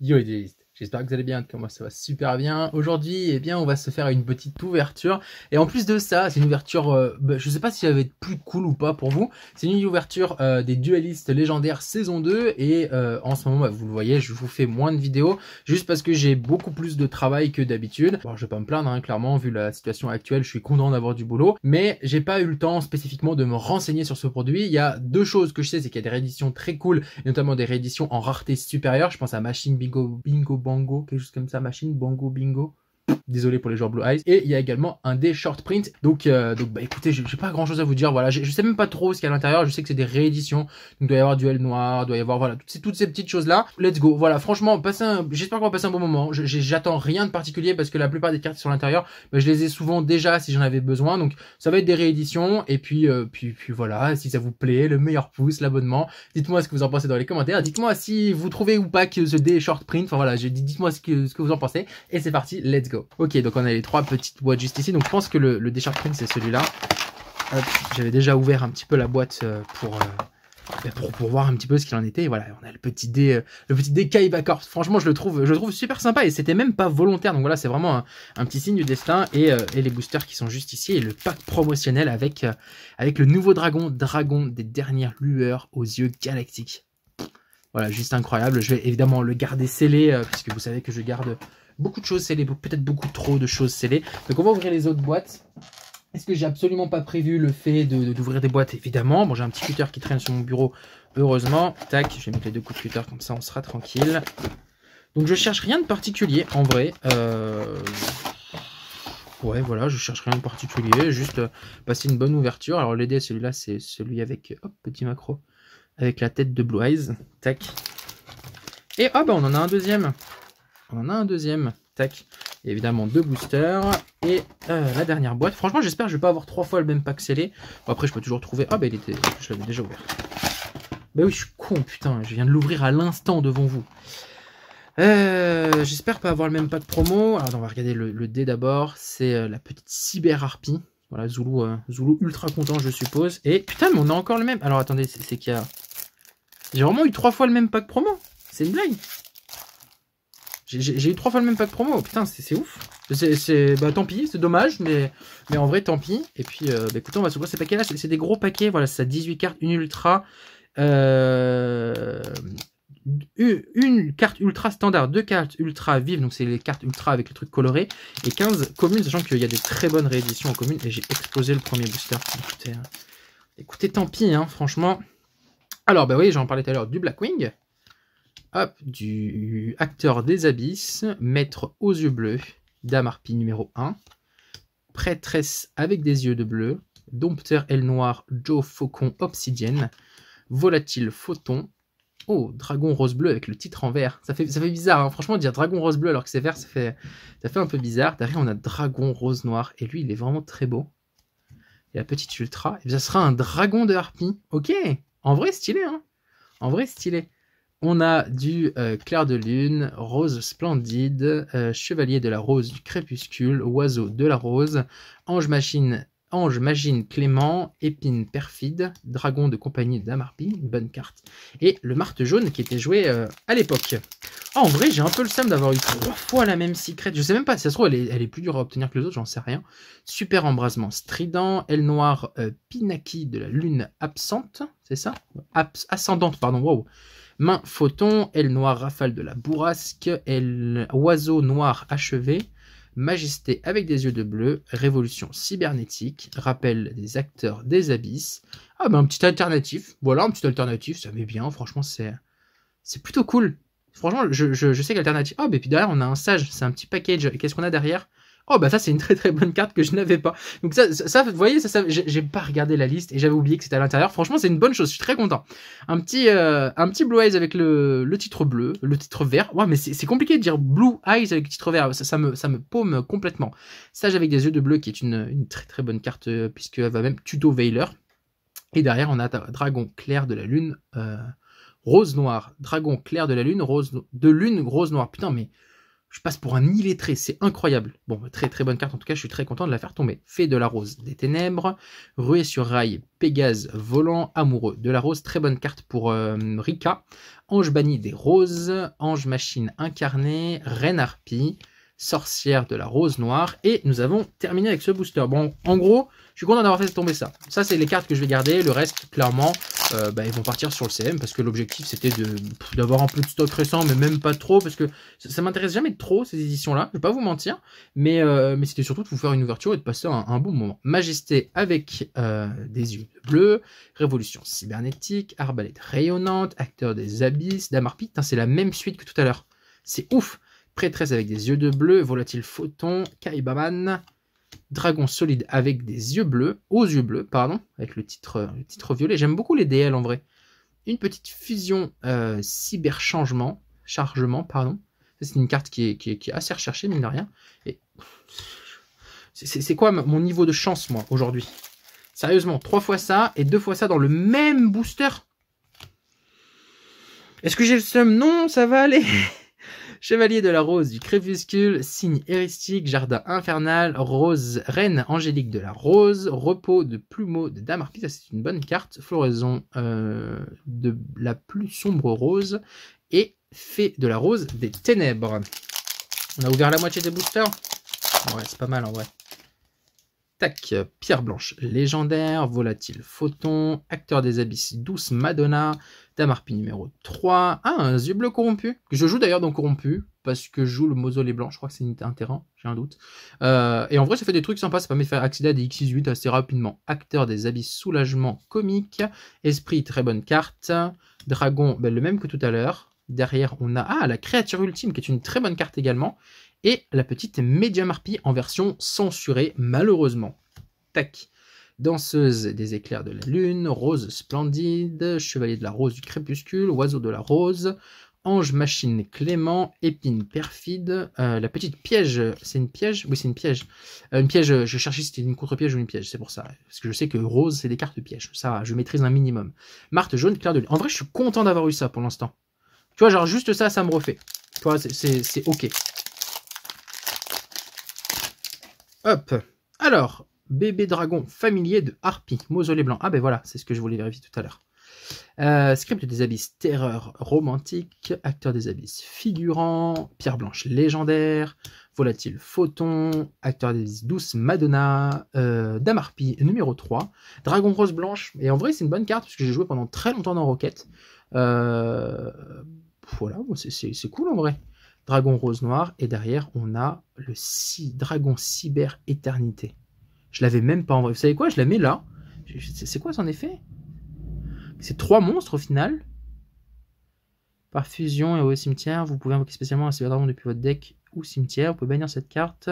йоде есть. J'espère que vous allez bien, que moi ça va super bien. Aujourd'hui, eh bien, on va se faire une petite ouverture. Et en plus de ça, c'est une ouverture, Je euh, ne bah, je sais pas si ça va être plus cool ou pas pour vous. C'est une ouverture euh, des dualistes légendaires saison 2. Et euh, en ce moment, bah, vous le voyez, je vous fais moins de vidéos. Juste parce que j'ai beaucoup plus de travail que d'habitude. Bon, je vais pas me plaindre, hein, clairement, vu la situation actuelle, je suis content d'avoir du boulot. Mais j'ai pas eu le temps spécifiquement de me renseigner sur ce produit. Il y a deux choses que je sais, c'est qu'il y a des rééditions très cool, et notamment des rééditions en rareté supérieure. Je pense à Machine Bingo Bingo qui quelque chose comme ça, machine, bongo, Bingo. Désolé pour les joueurs Blue Eyes. Et il y a également un D short print. Donc, euh, donc bah écoutez, j'ai pas grand chose à vous dire. Voilà, je sais même pas trop ce qu'il y a à l'intérieur. Je sais que c'est des rééditions. Donc, il doit y avoir duel noir, doit y avoir voilà toutes ces, toutes ces petites choses là. Let's go. Voilà, franchement, passez un... j'espère qu'on va passer un bon moment. J'attends rien de particulier parce que la plupart des cartes qui sont à l'intérieur, Mais je les ai souvent déjà si j'en avais besoin. Donc, ça va être des rééditions. Et puis, euh, puis, puis voilà, si ça vous plaît, le meilleur pouce, l'abonnement. Dites-moi ce que vous en pensez dans les commentaires. Dites-moi si vous trouvez ou pas que ce dé short print. Enfin voilà, dites-moi ce que, ce que vous en pensez. Et c'est parti, let's go. Ok, donc on a les trois petites boîtes juste ici. Donc je pense que le, le Print, c'est celui-là. J'avais déjà ouvert un petit peu la boîte euh, euh, bah, pour, pour, voir un petit peu ce qu'il en était. Et voilà, on a le petit dé, euh, le petit dé Franchement, je le trouve, je trouve super sympa et c'était même pas volontaire. Donc voilà, c'est vraiment un, petit signe du destin et, les boosters qui sont juste ici et le pack promotionnel avec, avec le nouveau dragon, dragon des dernières lueurs aux yeux galactiques. Voilà, juste incroyable. Je vais évidemment le garder scellé puisque vous savez que je garde beaucoup de choses scellées, peut-être beaucoup trop de choses scellées. Donc on va ouvrir les autres boîtes. Est-ce que j'ai absolument pas prévu le fait d'ouvrir de, des boîtes Évidemment. Bon, j'ai un petit cutter qui traîne sur mon bureau, heureusement. Tac, je vais mettre les deux coups de cutter, comme ça on sera tranquille. Donc je cherche rien de particulier, en vrai. Euh, ouais, voilà, je cherche rien de particulier, juste euh, passer une bonne ouverture. Alors l'idée, celui-là, c'est celui avec, hop, petit macro, avec la tête de Blue Eyes. Tac. Et hop, ah, bah, on en a un deuxième. On en a un deuxième. Tac. évidemment, deux boosters. Et euh, la dernière boîte. Franchement, j'espère que je vais pas avoir trois fois le même pack scellé. après, je peux toujours trouver... Ah, bah, il était... je l'avais déjà ouvert. Bah oui, je suis con, putain. Je viens de l'ouvrir à l'instant devant vous. Euh, j'espère pas avoir le même pack promo. Alors, ah, on va regarder le, dé d'abord. C'est euh, la petite Cyber Harpie. Voilà, Zulu, ultra content, je suppose. Et putain, mais on a encore le même. Alors, attendez, c'est qu'il y a... J'ai vraiment eu trois fois le même pack promo. C'est une blague. J'ai eu trois fois le même pack promo, putain, c'est ouf. C'est, bah tant pis, c'est dommage, mais, mais en vrai, tant pis. Et puis, euh, bah, on va se s'ouvrir ces paquets-là. C'est des gros paquets, voilà, ça 18 cartes, une ultra. Euh, une, carte ultra standard, deux cartes ultra vives, donc c'est les cartes ultra avec le truc coloré. et 15 communes, sachant qu'il y a des très bonnes rééditions en communes, et j'ai explosé le premier booster. Écoutez, hein. tant pis, hein, franchement. Alors, bah oui, j'en parlais tout à l'heure du Blackwing. Hop, du acteur des abysses, maître aux yeux bleus, dame harpie numéro 1, prêtresse avec des yeux de bleu, dompteur aile noire, Joe Faucon obsidienne, volatile photon, Oh, Dragon Rose Bleu avec le titre en vert. Ça fait, ça fait bizarre, hein. franchement, dire Dragon Rose Bleu alors que c'est vert, ça fait, ça fait un peu bizarre. Derrière, on a Dragon Rose Noir. Et lui, il est vraiment très beau. Et la petite Ultra, eh ça sera un dragon de harpie. Ok, en vrai, stylé, hein. En vrai, stylé. On a du euh, clair de lune, rose splendide, euh, chevalier de la rose du crépuscule, oiseau de la rose, ange machine, ange magine clément, épine perfide, dragon de compagnie d'Amarpi, une bonne carte, et le marte jaune qui était joué euh, à l'époque. Ah, en vrai, j'ai un peu le seum d'avoir eu trois fois la même secrète. Je ne sais même pas, si ça se trouve, elle est, plus dure à obtenir que les autres, j'en sais rien. Super embrasement strident, aile noire pinaki de la lune absente, c'est ça Ascendante, pardon, wow Main photon, aile noire rafale de la bourrasque, oiseau noir achevé, majesté avec des yeux de bleu, révolution cybernétique, rappel des acteurs des abysses. Ah ben un petit alternatif, voilà un petit alternatif, ça met bien, franchement c'est c'est plutôt cool. Franchement, je, sais qu'alternative. Ah, oh, puis derrière, on a un sage, c'est un petit package. Qu'est-ce qu'on a derrière Oh bah ça c'est une très très bonne carte que je n'avais pas. Donc ça, ça, vous voyez, ça, j'ai pas regardé la liste et j'avais oublié que c'était à l'intérieur. Franchement c'est une bonne chose, je suis très content. Un petit, euh, un petit Blue Eyes avec le, titre bleu, le titre vert. Ouais mais c'est compliqué de dire Blue Eyes avec le titre vert, ça, me, ça me paume complètement. Sage avec des yeux de bleu qui est une, une très très bonne carte euh, puisqu'elle va même tuto Veiler. Et derrière on a Dragon Clair de la Lune, euh, Rose Noire. Dragon Clair de la Lune, Rose de Lune, Rose Noire. Putain mais je passe pour un illettré, c'est incroyable. Bon, très très bonne carte, en tout cas, je suis très content de la faire tomber. Fée de la rose des ténèbres, ruée sur rail, Pégase volant, amoureux de la rose, très bonne carte pour euh, Rika. Ange banni des roses, ange machine incarné, reine harpie, sorcière de la rose noire. Et nous avons terminé avec ce booster. Bon, en gros, je suis content d'avoir fait tomber ça. Ça, c'est les cartes que je vais garder. Le reste, clairement, euh, bah, ils vont partir sur le CM parce que l'objectif c'était d'avoir un peu de stock récent, mais même pas trop parce que ça, m'intéresse jamais trop ces éditions-là. Je vais pas vous mentir, euh, mais c'était surtout de vous faire une ouverture et de passer un, bon moment. Majesté avec euh, des yeux bleus, révolution cybernétique, arbalète rayonnante, acteur des abysses, Damarpit, hein, C'est la même suite que tout à l'heure. C'est ouf. Prêtresse avec des yeux de bleu, volatile photon, Kaibaman. Dragon solide avec des yeux bleus, aux yeux bleus, pardon, avec le titre, le titre violet. J'aime beaucoup les DL en vrai. Une petite fusion euh, cyber changement, chargement, pardon. C'est une carte qui est, qui, qui assez recherchée, mine de rien. Et c'est quoi mon niveau de chance, moi, aujourd'hui Sérieusement, trois fois ça et deux fois ça dans le même booster Est-ce que j'ai le seum Non, ça va aller Chevalier de la Rose du Crépuscule, Signe Héristique, Jardin Infernal, Rose, Reine Angélique de la Rose, Repos de Plumeau de Dame ça c'est une bonne carte, Floraison euh, de la plus sombre rose et Fée de la Rose des Ténèbres. On a ouvert la moitié des boosters Ouais, c'est pas mal en vrai. Tac, pierre blanche légendaire, volatile photon, acteur des abysses douce Madonna, Damarpi numéro 3. Ah, un yeux corrompu, que Je joue d'ailleurs dans Corrompu, parce que je joue le mausolée blanc, je crois que c'est un terrain, j'ai un doute. Euh, et en vrai, ça fait des trucs sympas, ça permet de faire accéder à des x 8 assez rapidement. Acteur des abysses, soulagement comique, esprit, très bonne carte, dragon, ben, le même que tout à l'heure. Derrière, on a ah, la créature ultime, qui est une très bonne carte également et la petite Medium en version censurée, malheureusement. Tac. Danseuse des éclairs de la lune, rose splendide, chevalier de la rose du crépuscule, oiseau de la rose, ange machine clément, épine perfide, euh, la petite piège, c'est une piège Oui, c'est une piège. Euh, une piège, je cherchais si c'était une contre-piège ou une piège, c'est pour ça. Parce que je sais que rose, c'est des cartes pièges. Ça, je maîtrise un minimum. Marthe jaune, clair de lune. En vrai, je suis content d'avoir eu ça pour l'instant. Tu vois, genre juste ça, ça me refait. Tu vois, c'est ok. Hop. Alors, bébé dragon familier de Harpy, mausolée blanc. Ah ben voilà, c'est ce que je voulais vérifier tout à l'heure. Euh, script des abysses, terreur romantique, acteur des abysses figurant, pierre blanche légendaire, volatile photon, acteur des abysses douce Madonna, euh, Dame Harpy numéro 3, dragon rose blanche. Et en vrai, c'est une bonne carte parce que j'ai joué pendant très longtemps dans Rocket. Euh, voilà, c'est cool en vrai. Dragon Rose Noir, et derrière, on a le Cy Dragon Cyber Éternité. Je l'avais même pas envoyé. Vous savez quoi Je la mets là. C'est quoi son effet C'est trois monstres au final. Par fusion et au cimetière, vous pouvez invoquer spécialement un Cyber depuis votre deck ou cimetière. Vous pouvez bannir cette carte.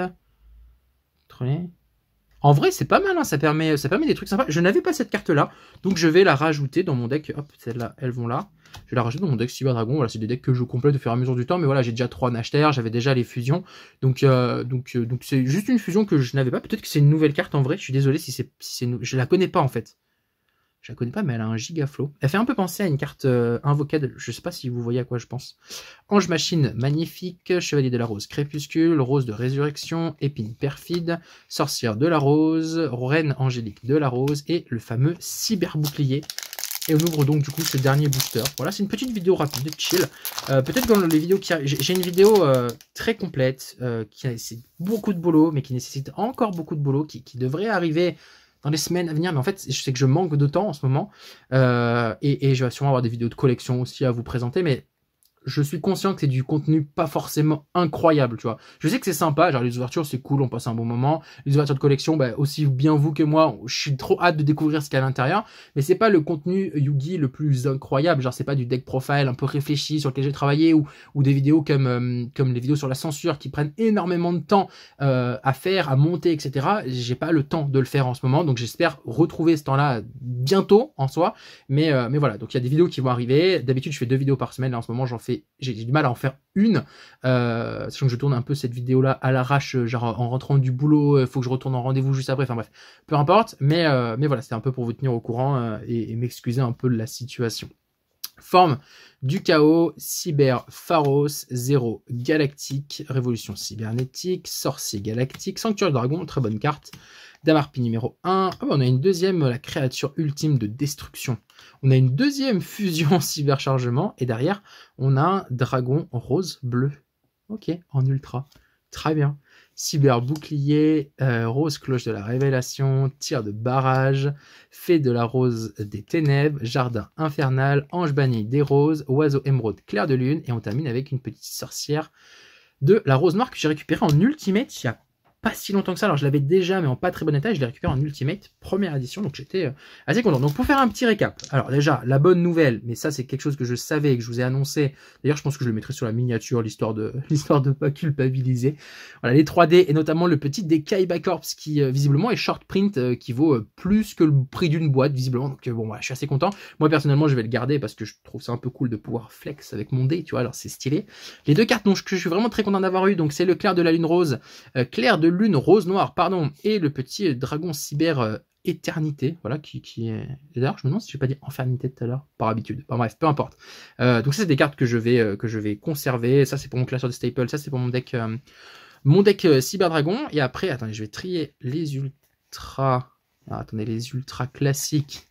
En vrai, c'est pas mal, hein, ça, permet, ça permet des trucs sympas. Je n'avais pas cette carte-là, donc je vais la rajouter dans mon deck. Hop, celle là elles vont là. Je vais la rajouter dans mon deck Cyber Dragon. Voilà, c'est des decks que je complète au fur et à mesure du temps, mais voilà, j'ai déjà trois t'erre j'avais déjà les fusions. Donc euh, donc euh, donc c'est juste une fusion que je n'avais pas. Peut-être que c'est une nouvelle carte en vrai, je suis désolé si c'est si je la connais pas en fait. Je la connais pas, mais elle a un gigaflow. Elle fait un peu penser à une carte euh, invoquée. Je sais pas si vous voyez à quoi je pense. Ange machine magnifique, chevalier de la rose crépuscule, rose de résurrection, épine perfide, sorcière de la rose, reine angélique de la rose et le fameux cyberbouclier. Et on ouvre donc du coup ce dernier booster. Voilà, c'est une petite vidéo rapide, chill. Euh, peut-être dans les vidéos qui j'ai une vidéo euh, très complète qui a beaucoup de boulot, mais qui nécessite encore beaucoup de boulot, qui, qui devrait arriver dans les semaines à venir. Mais en fait, je sais que je manque de temps en ce moment. Euh, et, et je vais sûrement avoir des vidéos de collection aussi à vous présenter. Mais je suis conscient que c'est du contenu pas forcément incroyable, tu vois. Je sais que c'est sympa, genre les ouvertures, c'est cool, on passe un bon moment. Les ouvertures de collection, bah, aussi bien vous que moi, je suis trop hâte de découvrir ce qu'il y a à l'intérieur. Mais c'est pas le contenu Yugi le plus incroyable, genre c'est pas du deck profile un peu réfléchi sur lequel j'ai travaillé ou, ou des vidéos comme, euh, comme les vidéos sur la censure qui prennent énormément de temps euh, à faire, à monter, etc. J'ai pas le temps de le faire en ce moment, donc j'espère retrouver ce temps-là bientôt en soi. Mais, euh, mais voilà, donc il y a des vidéos qui vont arriver. D'habitude, je fais deux vidéos par semaine, là en ce moment, j'en fais j'ai du mal à en faire une, euh, sachant que je tourne un peu cette vidéo là à l'arrache, euh, genre en rentrant du boulot, il euh, faut que je retourne en rendez-vous juste après, enfin bref, peu importe, mais, euh, mais voilà, c'était un peu pour vous tenir au courant et, m'excuser un peu de la situation. Forme du chaos, cyber, pharos, zéro, galactique, révolution cybernétique, sorcier galactique, sanctuaire dragon, très bonne carte, Damarpi numéro 1. Ah on a une deuxième, la créature ultime de destruction. On a une deuxième fusion cyberchargement. Et derrière, on a un dragon rose-bleu. Ok, en ultra. Très bien. Cyber bouclier, euh, rose cloche de la révélation, tir de barrage, fée de la rose des ténèbres, jardin infernal, ange banni des roses, oiseau émeraude clair de lune, et on termine avec une petite sorcière de la rose noire que j'ai récupérée en ultimate pas si longtemps que ça. Alors je l'avais déjà, mais en pas très bon état. Je l'ai récupéré en Ultimate, première édition, donc j'étais euh, assez content. Donc pour faire un petit récap, alors déjà, la bonne nouvelle, mais ça c'est quelque chose que je savais et que je vous ai annoncé. D'ailleurs, je pense que je le mettrai sur la miniature, l'histoire de l'histoire de pas culpabiliser. Voilà, les 3D et notamment le petit des Kaiba Corps qui euh, visiblement est short print, euh, qui vaut plus que le prix d'une boîte visiblement. Donc bon, voilà, je suis assez content. Moi personnellement, je vais le garder parce que je trouve ça un peu cool de pouvoir flex avec mon dé, tu vois. Alors c'est stylé. Les deux cartes que je suis vraiment très content d'avoir eu, donc c'est le clair de la lune rose, clair de lune rose-noire, pardon, et le petit dragon cyber euh, éternité, voilà, qui, est... D'ailleurs, je me demande si j'ai pas dit Enfermité tout à l'heure, par habitude. Enfin bref, peu importe. Euh, donc ça, c'est des cartes que je vais, euh, que je vais conserver. Ça, c'est pour mon classeur de staples. Ça, c'est pour mon deck, mon deck Cyber Dragon. Et après, attendez, je vais trier les ultra... attendez, les ultra classiques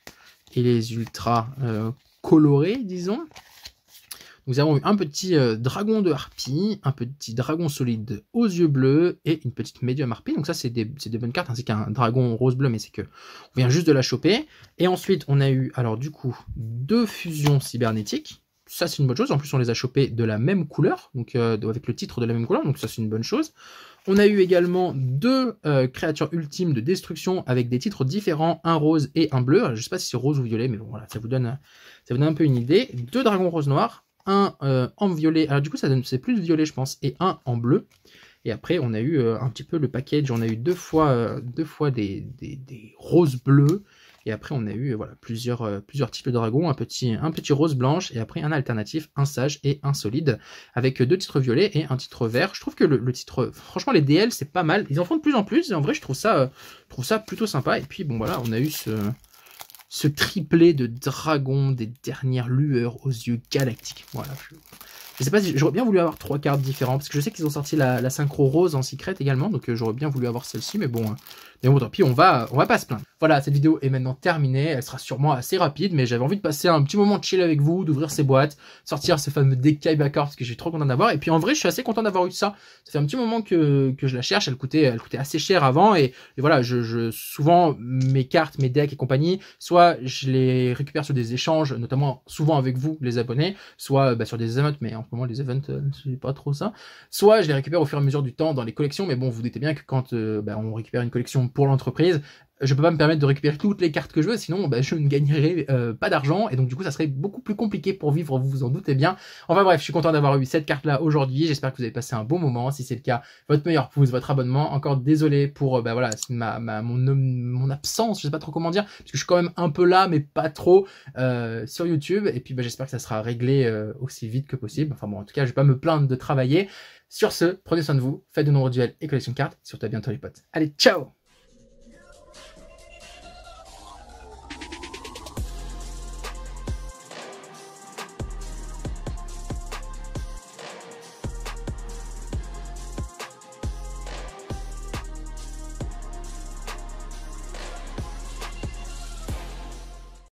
et les ultra colorés, disons. Nous avons eu un petit euh, dragon de harpie, un petit dragon solide aux yeux bleus et une petite médium harpie. Donc ça, c'est des, bonnes cartes, ainsi hein. qu'un dragon rose bleu, mais c'est que on vient juste de la choper. Et ensuite, on a eu, alors du coup, deux fusions cybernétiques. Ça, c'est une bonne chose. En plus, on les a chopées de la même couleur, donc euh, avec le titre de la même couleur. Donc ça, c'est une bonne chose. On a eu également deux euh, créatures ultimes de destruction avec des titres différents, un rose et un bleu. je ne sais pas si c'est rose ou violet, mais bon voilà, ça vous donne ça vous donne un peu une idée. Deux dragons rose noirs, un euh, en violet, alors du coup ça donne c'est plus violet je pense, et un en bleu. Et après on a eu euh, un petit peu le package, on a eu deux fois, euh, deux fois des, roses bleues. Et après on a eu voilà, plusieurs, plusieurs types de dragons, un petit, un petit rose blanche, et après un alternatif, un sage et un solide, avec deux titres violets et un titre vert. Je trouve que le, titre, franchement les DL c'est pas mal, ils en font de plus en plus, et en vrai je trouve ça, je trouve ça plutôt sympa. Et puis bon voilà, on a eu ce ce triplé de dragons des dernières lueurs aux yeux galactiques. Voilà, je, je sais pas si j'aurais bien voulu avoir trois cartes différentes parce que je sais qu'ils ont sorti la, synchro rose en secret également, donc euh, j'aurais bien voulu avoir celle-ci, mais bon. Hein. Mais bon, tant pis, on va, on va pas se plaindre. Voilà, cette vidéo est maintenant terminée. Elle sera sûrement assez rapide, mais j'avais envie de passer un petit moment de chill avec vous, d'ouvrir ces boîtes, sortir ce fameux deck backer parce que j'ai trop content d'avoir. Et puis en vrai, je suis assez content d'avoir eu ça. Ça fait un petit moment que, que je la cherche. Elle coûtait, elle coûtait assez cher avant et, voilà, je, souvent mes cartes, mes decks et compagnie, soit je les récupère sur des échanges, notamment souvent avec vous, les abonnés, soit bah, sur des anotes, mais en les events, euh, c'est pas trop ça. Soit je les récupère au fur et à mesure du temps dans les collections, mais bon, vous, dites bien que quand euh, bah, on récupère une collection pour l'entreprise, je peux pas me permettre de récupérer toutes les cartes que je veux, sinon bah, je ne gagnerai euh, pas d'argent, et donc du coup ça serait beaucoup plus compliqué pour vivre, vous vous en doutez bien. Enfin bref, je suis content d'avoir eu cette carte-là aujourd'hui, j'espère que vous avez passé un bon moment, si c'est le cas, votre meilleur pouce, votre abonnement, encore désolé pour euh, bah, voilà, ma, ma mon, mon, absence, je sais pas trop comment dire, parce que je suis quand même un peu là, mais pas trop euh, sur YouTube, et puis bah, j'espère que ça sera réglé aussi vite que possible, enfin bon, en tout cas je vais pas me plaindre de travailler. Sur ce, prenez soin de vous, faites de nombreux duels et collection de cartes, surtout à bientôt les potes. Allez, ciao